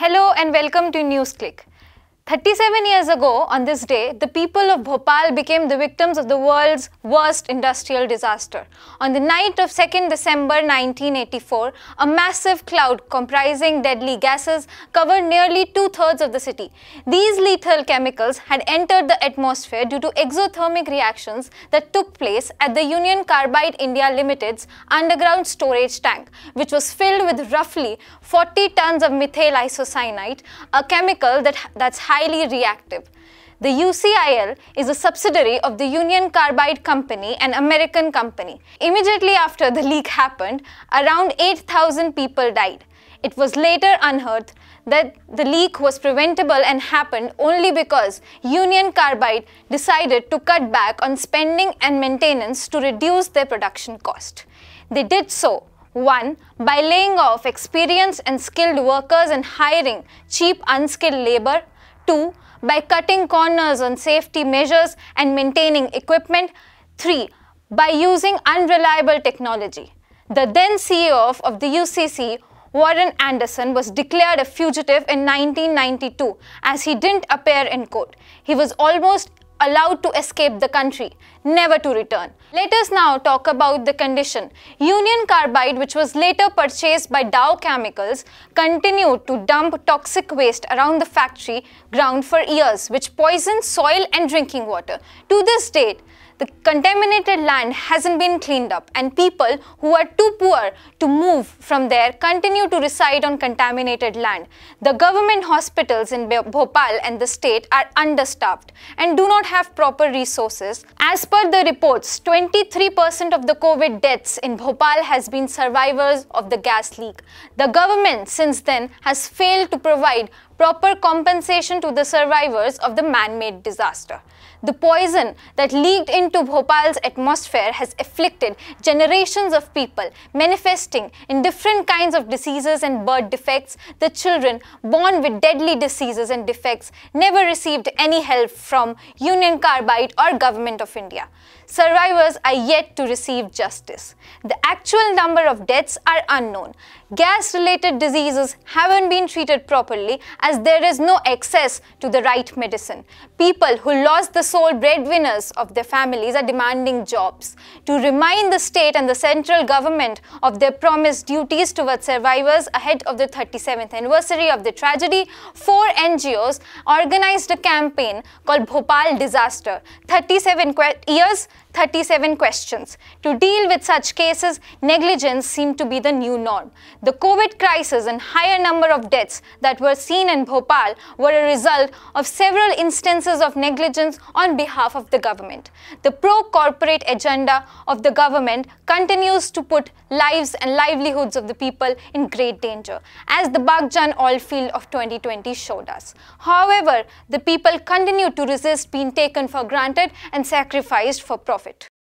Hello and welcome to NewsClick. 37 years ago, on this day, the people of Bhopal became the victims of the world's worst industrial disaster. On the night of 2nd December 1984, a massive cloud comprising deadly gases covered nearly two thirds of the city. These lethal chemicals had entered the atmosphere due to exothermic reactions that took place at the Union Carbide India Limited's underground storage tank, which was filled with roughly 40 tons of methyl isocyanate, a chemical that, that's highly reactive. The UCIL is a subsidiary of the Union Carbide Company, an American company. Immediately after the leak happened, around 8,000 people died. It was later unearthed that the leak was preventable and happened only because Union Carbide decided to cut back on spending and maintenance to reduce their production cost. They did so 1. By laying off experienced and skilled workers and hiring cheap unskilled labor. Two, by cutting corners on safety measures and maintaining equipment. Three, by using unreliable technology. The then CEO of, of the UCC, Warren Anderson, was declared a fugitive in 1992 as he didn't appear in court. He was almost allowed to escape the country, never to return. Let us now talk about the condition. Union Carbide, which was later purchased by Dow Chemicals, continued to dump toxic waste around the factory ground for years, which poisoned soil and drinking water. To this date, the contaminated land hasn't been cleaned up and people who are too poor to move from there continue to reside on contaminated land. The government hospitals in Bhopal and the state are understaffed and do not have proper resources. As per the reports, 23% of the COVID deaths in Bhopal has been survivors of the gas leak. The government since then has failed to provide proper compensation to the survivors of the man-made disaster. The poison that leaked into Bhopal's atmosphere has afflicted generations of people, manifesting in different kinds of diseases and birth defects. The children born with deadly diseases and defects never received any help from Union Carbide or Government of India survivors are yet to receive justice. The actual number of deaths are unknown. Gas-related diseases haven't been treated properly as there is no access to the right medicine. People who lost the sole breadwinners of their families are demanding jobs. To remind the state and the central government of their promised duties towards survivors ahead of the 37th anniversary of the tragedy, four NGOs organized a campaign called Bhopal Disaster. 37 years 37 questions. To deal with such cases, negligence seemed to be the new norm. The COVID crisis and higher number of deaths that were seen in Bhopal were a result of several instances of negligence on behalf of the government. The pro-corporate agenda of the government continues to put lives and livelihoods of the people in great danger, as the Bagjan oil field of 2020 showed us. However, the people continue to resist being taken for granted and sacrificed for profit.